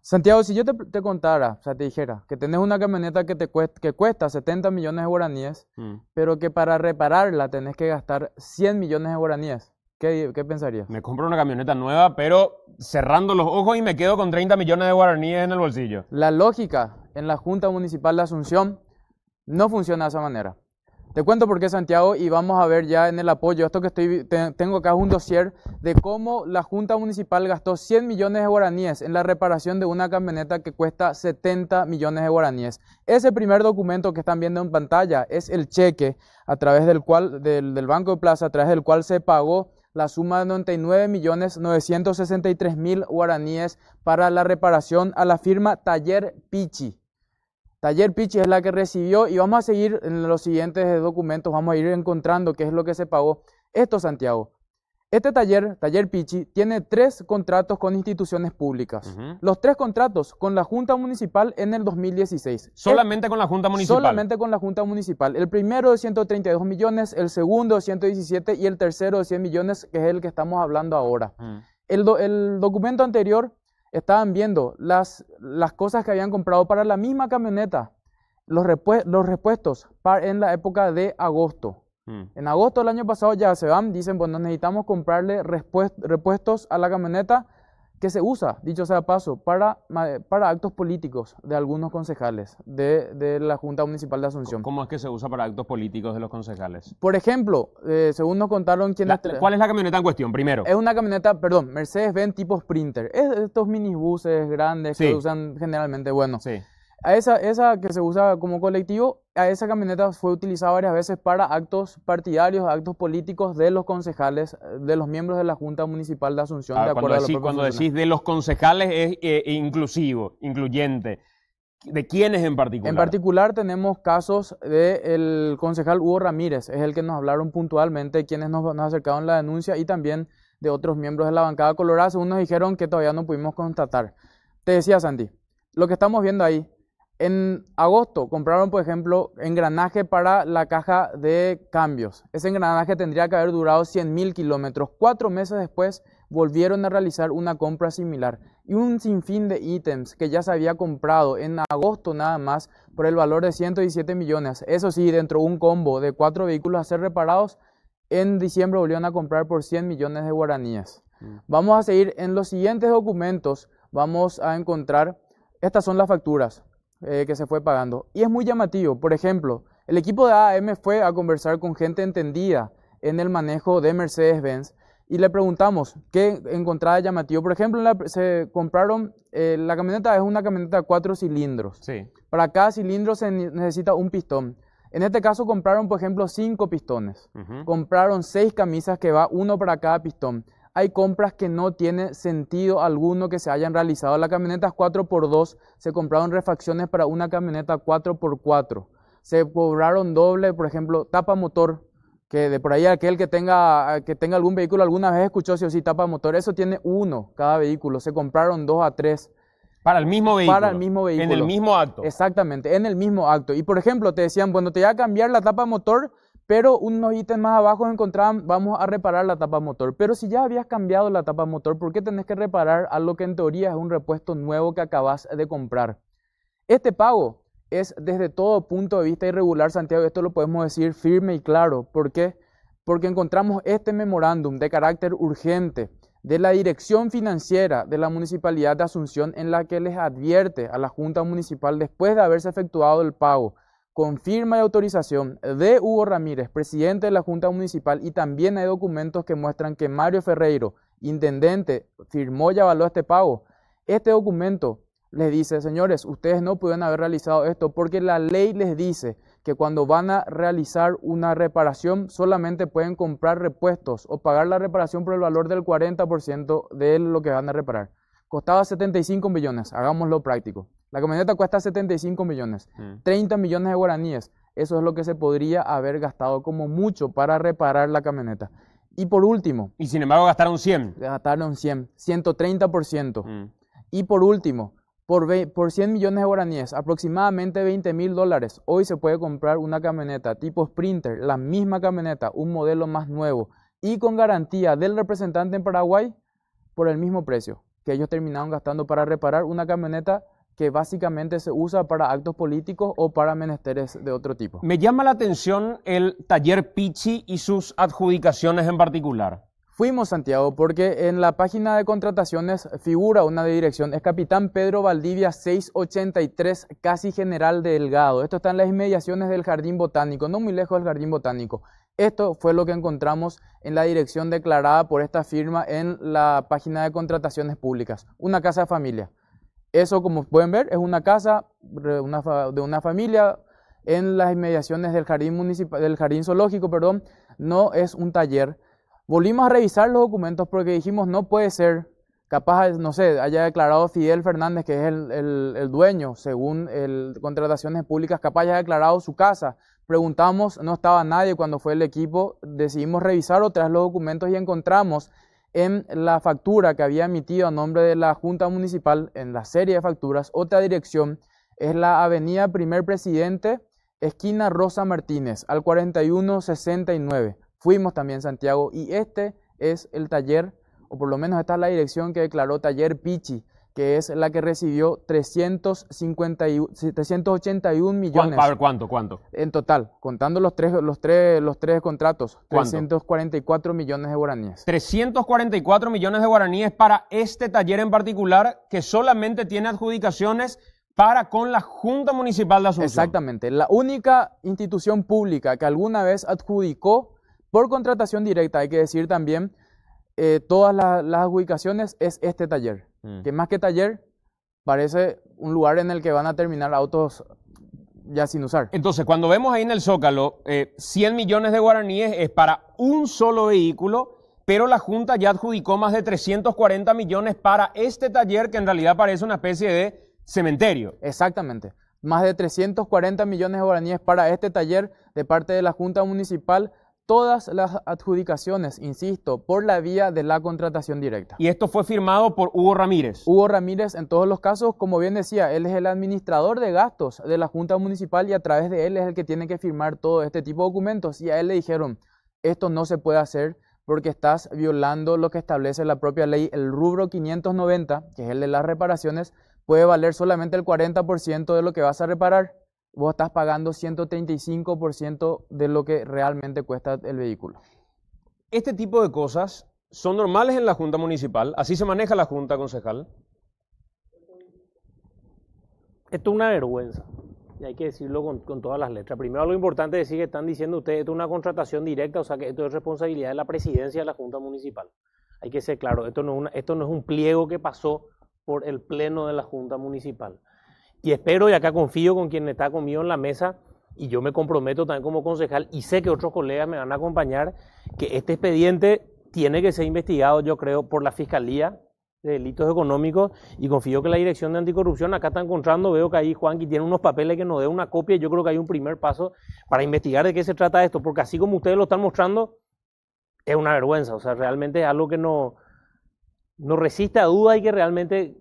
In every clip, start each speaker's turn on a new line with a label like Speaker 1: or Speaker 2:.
Speaker 1: Santiago, si yo te, contara, o sea, te dijera que tenés una camioneta que te cuesta, que cuesta 70 millones de guaraníes, mm. pero que para repararla tenés que gastar 100 millones de guaraníes. ¿Qué, ¿Qué, pensarías? Me compro una camioneta nueva, pero cerrando los ojos y me quedo con 30 millones de guaraníes en el bolsillo. La lógica en la Junta Municipal de Asunción no funciona de esa manera. Te cuento por qué Santiago y vamos a ver ya en el apoyo, esto que estoy, tengo acá es un dossier de cómo la Junta Municipal gastó 100 millones de guaraníes en la reparación de una camioneta que cuesta 70 millones de guaraníes. Ese primer documento que están viendo en pantalla es el cheque a través del cual, del, del Banco de Plaza, a través del cual se pagó la suma de 99.963.000 guaraníes para la reparación a la firma Taller Pichi. Taller Pichi es la que recibió y vamos a seguir en los siguientes documentos, vamos a ir encontrando qué es lo que se pagó. Esto, Santiago. Este taller, Taller Pichi, tiene tres contratos con instituciones públicas. Los tres contratos con la Junta Municipal en el 2016. ¿Solamente con la Junta Municipal? Solamente con la Junta Municipal. El primero de 132 millones, el segundo de 117 y el tercero de 100 millones, que es el que estamos hablando ahora. el, el documento anterior estaban viendo las, las cosas que habían comprado para la misma camioneta, los, los repuestos en la época de agosto. Hmm. En agosto del año pasado ya se van, dicen, bueno, necesitamos comprarle repuestos a la camioneta que se usa, dicho sea paso, para, para actos políticos de algunos concejales de, la Junta Municipal de Asunción. ¿Cómo es que se usa para actos políticos de los concejales? Por ejemplo, eh, según nos contaron quienes... ¿Cuál
Speaker 2: es la camioneta en cuestión, primero? Es
Speaker 1: una camioneta, perdón, Mercedes-Benz tipo Sprinter. Es estos minibuses grandes que usan generalmente, bueno. Sí esa, esa que se usa como colectivo, a esa camioneta fue utilizada varias veces para actos partidarios, actos políticos de los concejales, de los miembros de la Junta Municipal de Asunción. Ah, de acuerdo cuando decís, cuando decís
Speaker 2: de los concejales es eh, eh, inclusivo, incluyente. ¿De quiénes en
Speaker 1: particular? En particular tenemos casos del concejal Hugo Ramírez, es el que nos hablaron puntualmente, quienes nos, nos acercaron la denuncia y también de otros miembros de la bancada colorada, según nos dijeron que todavía no pudimos constatar. Te decía Sandy, lo que estamos viendo ahí en agosto compraron, por ejemplo, engranaje para la caja de cambios. Ese engranaje tendría que haber durado 100.000 kilómetros. Cuatro meses después volvieron a realizar una compra similar y un sinfín de ítems que ya se había comprado en agosto nada más por el valor de 117 millones. Eso sí, dentro de un combo de cuatro vehículos a ser reparados, en diciembre volvieron a comprar por 100 millones de guaranías. Mm. Vamos a seguir en los siguientes documentos, vamos a encontrar, estas son las facturas. Eh, que se fue pagando. Y es muy llamativo. Por ejemplo, el equipo de AM fue a conversar con gente entendida en el manejo de Mercedes-Benz y le preguntamos qué encontraba llamativo. Por ejemplo, se compraron, eh, la camioneta es una camioneta de cuatro cilindros. Para cada cilindro se necesita un pistón. En este caso compraron, por ejemplo, cinco pistones. Compraron seis camisas que va uno para cada pistón hay compras que no tiene sentido alguno que se hayan realizado. La camioneta 4x2 se compraron refacciones para una camioneta 4x4. Se cobraron doble, por ejemplo, tapa motor, que de por ahí aquel que tenga, que tenga algún vehículo alguna vez escuchó si o si tapa motor, eso tiene uno cada vehículo, se compraron dos a tres. Para el mismo vehículo. Para el mismo vehículo. En el mismo acto. Exactamente, en el mismo acto. Y por ejemplo, te decían, bueno, te voy a cambiar la tapa motor pero unos ítems más abajo encontramos vamos a reparar la tapa motor. Pero si ya habías cambiado la tapa motor, ¿por qué tenés que reparar a lo que en teoría es un repuesto nuevo que acabas de comprar? Este pago es desde todo punto de vista irregular, Santiago, esto lo podemos decir firme y claro. ¿Por qué? Porque encontramos este memorándum de carácter urgente de la Dirección Financiera de la Municipalidad de Asunción en la que les advierte a la Junta Municipal después de haberse efectuado el pago con firma y autorización de Hugo Ramírez, presidente de la Junta Municipal, y también hay documentos que muestran que Mario Ferreiro, intendente, firmó y avaló este pago. Este documento les dice, señores, ustedes no pueden haber realizado esto porque la ley les dice que cuando van a realizar una reparación solamente pueden comprar repuestos o pagar la reparación por el valor del 40% de lo que van a reparar. Costaba 75 millones, hagámoslo práctico. La camioneta cuesta 75 millones, 30 mm. millones de guaraníes. Eso es lo que se podría haber gastado como mucho para reparar la camioneta. Y por último. Y sin embargo gastaron 100. Gastaron 100, 130%. Mm. Y por último, por, por 100 millones de guaraníes, aproximadamente 20 mil dólares, hoy se puede comprar una camioneta tipo Sprinter, la misma camioneta, un modelo más nuevo y con garantía del representante en Paraguay por el mismo precio que ellos terminaron gastando para reparar una camioneta que básicamente se usa para actos políticos o para menesteres de otro tipo.
Speaker 2: Me llama la atención el taller Pichi y sus adjudicaciones en particular.
Speaker 1: Fuimos, Santiago, porque en la página de contrataciones figura una dirección, es Capitán Pedro Valdivia 683, casi general Delgado. Esto está en las inmediaciones del Jardín Botánico, no muy lejos del Jardín Botánico. Esto fue lo que encontramos en la dirección declarada por esta firma en la página de contrataciones públicas, una casa de familia. Eso, como pueden ver, es una casa de una, familia en las inmediaciones del jardín, municipal, del jardín zoológico, perdón, no es un taller. Volvimos a revisar los documentos porque dijimos, no puede ser, capaz, no sé, haya declarado Fidel Fernández, que es el, dueño, según contrataciones públicas, capaz haya declarado su casa. Preguntamos, no estaba nadie cuando fue el equipo, decidimos revisar otros los documentos y encontramos en la factura que había emitido a nombre de la Junta Municipal en la serie de facturas. Otra dirección es la Avenida Primer Presidente, esquina Rosa Martínez, al 4169. Fuimos también Santiago y este es el taller, o por lo menos esta es la dirección que declaró Taller Pichi que es la que recibió 381 millones. A ver,
Speaker 2: ¿cuánto, ¿cuánto?
Speaker 1: En total, contando los tres, los tres, los tres contratos, 344 millones de guaraníes.
Speaker 2: 344 millones de guaraníes para este taller en particular que solamente
Speaker 1: tiene adjudicaciones para con la Junta Municipal de Asunción. Exactamente, la única institución pública que alguna vez adjudicó por contratación directa, hay que decir también, eh, todas las adjudicaciones es este taller. Mm. que más que taller, parece un lugar en el que van a terminar autos ya sin usar. Entonces, cuando
Speaker 2: vemos ahí en el Zócalo, eh, 100 millones de guaraníes es para un solo vehículo, pero la Junta ya adjudicó más de 340 millones para este taller que en realidad parece una
Speaker 1: especie de cementerio. Exactamente. Más de 340 millones de guaraníes para este taller de parte de la Junta Municipal todas las adjudicaciones, insisto, por la vía de la contratación directa. Y esto fue firmado por Hugo Ramírez. Hugo Ramírez en todos los casos, como bien decía, él es el administrador de gastos de la Junta Municipal y a través de él es el que tiene que firmar todo este tipo de documentos y a él le dijeron, esto no se puede hacer porque estás violando lo que establece la propia ley, el rubro 590, que es el de las reparaciones, puede valer solamente el 40% de lo que vas a reparar vos estás pagando 135% de lo que realmente cuesta el vehículo.
Speaker 2: Este tipo de cosas son normales en la Junta Municipal, así se maneja la Junta Concejal. Esto es una vergüenza,
Speaker 3: y hay que decirlo con, todas las letras. Primero, lo importante es decir que están diciendo ustedes, esto es una contratación directa, o sea que esto es responsabilidad de la presidencia de la Junta Municipal. Hay que ser claro, esto no esto no es un pliego que pasó por el pleno de la Junta Municipal y espero y acá confío con quien está conmigo en la mesa y yo me comprometo también como concejal y sé que otros colegas me van a acompañar, que este expediente tiene que ser investigado, yo creo, por la Fiscalía de Delitos Económicos y confío que la Dirección de Anticorrupción acá está encontrando, veo que ahí Juanqui tiene unos papeles que nos dé una copia y yo creo que hay un primer paso para investigar de qué se trata esto, porque así como ustedes lo están mostrando, es una vergüenza, o sea, realmente es algo que no, no resiste a duda y que realmente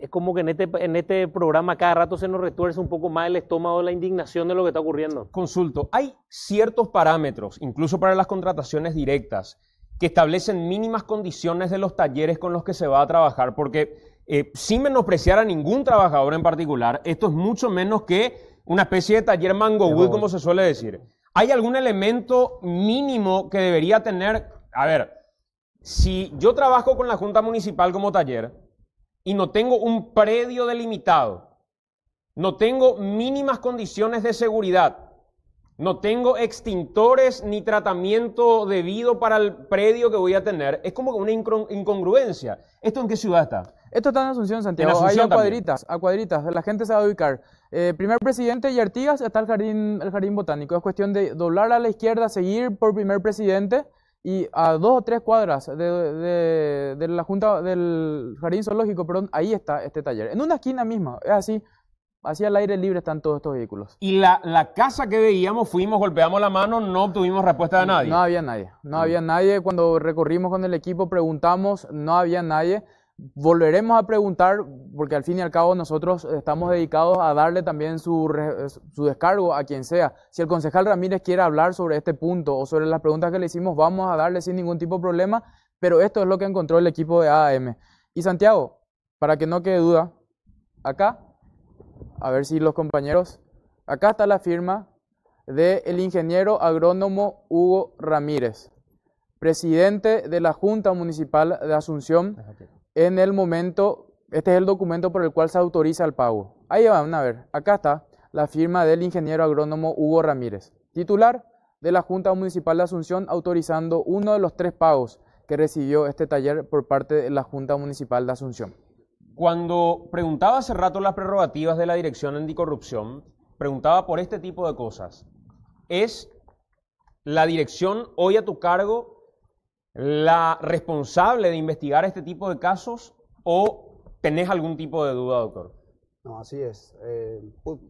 Speaker 3: es como que en este, en este programa cada rato se nos retuerce un poco más el estómago, la indignación de lo que está ocurriendo.
Speaker 2: Consulto, hay ciertos parámetros, incluso para las contrataciones directas, que establecen mínimas condiciones de los talleres con los que se va a trabajar, porque eh, sin menospreciar a ningún trabajador en particular, esto es mucho menos que una especie de taller mango como se suele decir. ¿Hay algún elemento mínimo que debería tener? A ver, si yo trabajo con la Junta Municipal como taller, y no tengo un predio delimitado, no tengo mínimas condiciones de seguridad, no tengo extintores ni tratamiento debido para el predio que voy a
Speaker 1: tener, es como una incongruencia. ¿Esto en qué ciudad está? Esto está en Asunción, Santiago. a cuadritas, La gente se va a ubicar. Eh, primer presidente y Artigas está el jardín, el jardín botánico. Es cuestión de doblar a la izquierda, seguir por primer presidente y a dos o tres cuadras de, de, la junta del jardín zoológico, perdón, ahí está este taller. En una esquina misma, es así, al aire libre están todos estos vehículos.
Speaker 2: Y la, casa que veíamos, fuimos, golpeamos la mano, no obtuvimos respuesta de nadie. no había
Speaker 1: nadie, no había nadie. Cuando recorrimos con el equipo, preguntamos, no había nadie volveremos a preguntar, porque al fin y al cabo nosotros estamos dedicados a darle también su, descargo a quien sea. Si el concejal Ramírez quiere hablar sobre este punto o sobre las preguntas que le hicimos, vamos a darle sin ningún tipo de problema, pero esto es lo que encontró el equipo de AAM. Y Santiago, para que no quede duda, acá, a ver si los compañeros, acá está la firma del ingeniero agrónomo Hugo Ramírez, presidente de la Junta Municipal de Asunción en el momento, este es el documento por el cual se autoriza el pago. Ahí van a ver, acá está la firma del ingeniero agrónomo Hugo Ramírez, titular de la Junta Municipal de Asunción, autorizando uno de los tres pagos que recibió este taller por parte de la Junta Municipal de Asunción.
Speaker 2: Cuando preguntaba hace rato las prerrogativas de la Dirección Anticorrupción, preguntaba por este tipo de cosas. ¿Es la dirección hoy a tu cargo la responsable de investigar este tipo de casos o tenés algún tipo de duda, doctor?
Speaker 4: No, así es. Eh,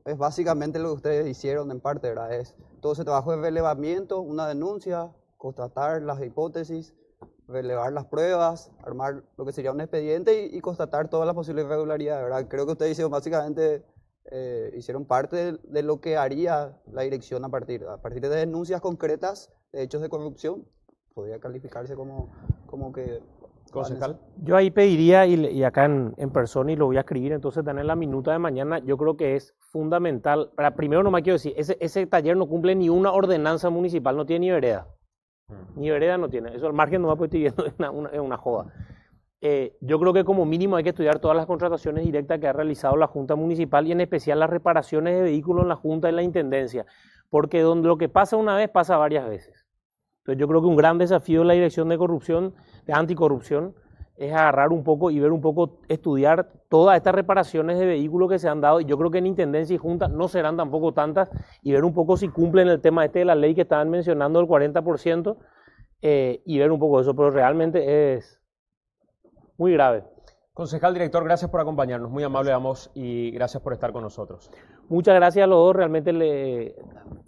Speaker 4: es básicamente lo que ustedes hicieron en parte, ¿verdad? Es todo ese trabajo de relevamiento, una denuncia, constatar las hipótesis, relevar las pruebas, armar lo que sería un expediente y, constatar todas las posibles irregularidades, ¿verdad? Creo que ustedes hicieron básicamente, eh, hicieron parte de, lo que haría la dirección a partir, a partir de denuncias concretas de hechos de corrupción podría calificarse como, como que... Concejal.
Speaker 3: Yo ahí pediría, y, acá en, persona, y lo voy a escribir, entonces tener la minuta de mañana, yo creo que es fundamental. Para, primero, no me quiero decir, ese, ese taller no cumple ni una ordenanza municipal, no tiene ni vereda. Mm. Ni vereda no tiene. Eso al margen no va a estoy viendo, es una, joda. Eh, yo creo que como mínimo hay que estudiar todas las contrataciones directas que ha realizado la Junta Municipal y en especial las reparaciones de vehículos en la Junta y la Intendencia, porque donde lo que pasa una vez pasa varias veces. Entonces yo creo que un gran desafío en la dirección de corrupción, de anticorrupción, es agarrar un poco y ver un poco, estudiar todas estas reparaciones de vehículos que se han dado. Y yo creo que en Intendencia y Junta no serán tampoco tantas y ver un poco si cumplen el tema este de la ley que estaban mencionando, el 40%, eh, y ver un poco eso. Pero
Speaker 2: realmente es muy grave. Concejal director, gracias por acompañarnos, muy amable vos y gracias por estar con nosotros.
Speaker 3: Muchas gracias a los dos, realmente le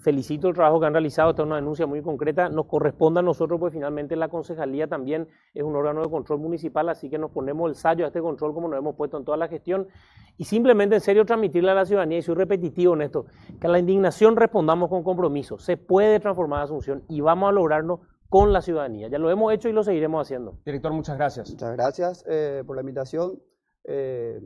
Speaker 3: felicito el trabajo que han realizado, esta es una denuncia muy concreta, nos corresponde a nosotros pues finalmente la concejalía también es un órgano de control municipal, así que nos ponemos el sallo a este control como nos hemos puesto en toda la gestión y simplemente en serio transmitirle a la ciudadanía, y soy repetitivo en esto, que a la indignación respondamos con compromiso, se puede transformar Asunción y vamos a lograrlo con la ciudadanía. Ya lo hemos hecho y lo seguiremos
Speaker 4: haciendo. Director, muchas gracias. Muchas gracias eh, por la invitación. Eh,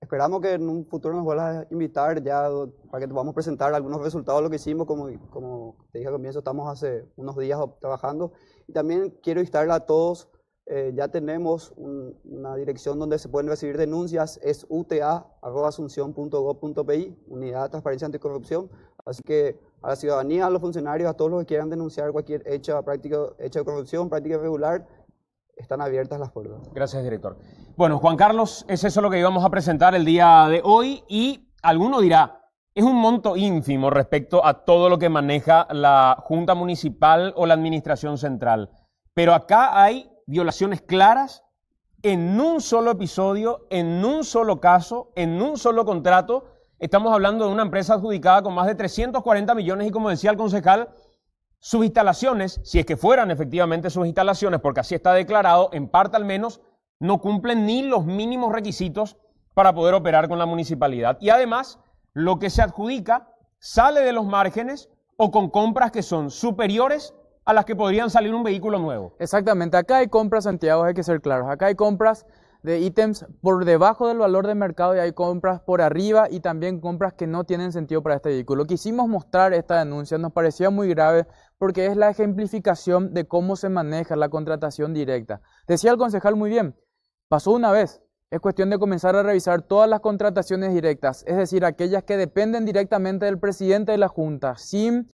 Speaker 4: esperamos que en un futuro nos vuelvas a invitar ya para que te podamos presentar algunos resultados de lo que hicimos. Como, como te dije al comienzo, estamos hace unos días trabajando. Y también quiero instar a todos eh, ya tenemos una dirección donde se pueden recibir denuncias, es uta.asunción.gov.pi, Unidad de Transparencia Anticorrupción. Así que a la ciudadanía, a los funcionarios, a todos los que quieran denunciar cualquier hecho, práctico, hecho de corrupción, práctica irregular, están abiertas las puertas.
Speaker 2: Gracias, director. Bueno, Juan Carlos, es eso lo que íbamos a presentar el día de hoy y alguno dirá, es un monto ínfimo respecto a todo lo que maneja la Junta Municipal o la Administración Central. Pero acá hay violaciones claras en un solo episodio, en un solo caso, en un solo contrato Estamos hablando de una empresa adjudicada con más de 340 millones y como decía el concejal, sus instalaciones, si es que fueran efectivamente sus instalaciones, porque así está declarado, en parte al menos, no cumplen ni los mínimos requisitos para poder operar con la municipalidad. Y además, lo que se adjudica sale de los márgenes o con compras que son superiores a las que podrían salir un vehículo nuevo. Exactamente, acá hay
Speaker 1: compras, Santiago, hay que ser claros, acá hay compras de ítems por debajo del valor de mercado y hay compras por arriba y también compras que no tienen sentido para este vehículo. Quisimos mostrar esta denuncia, nos parecía muy grave porque es la ejemplificación de cómo se maneja la contratación directa. Decía el concejal muy bien, pasó una vez, es cuestión de comenzar a revisar todas las contrataciones directas, es decir, aquellas que dependen directamente del presidente de la Junta, sin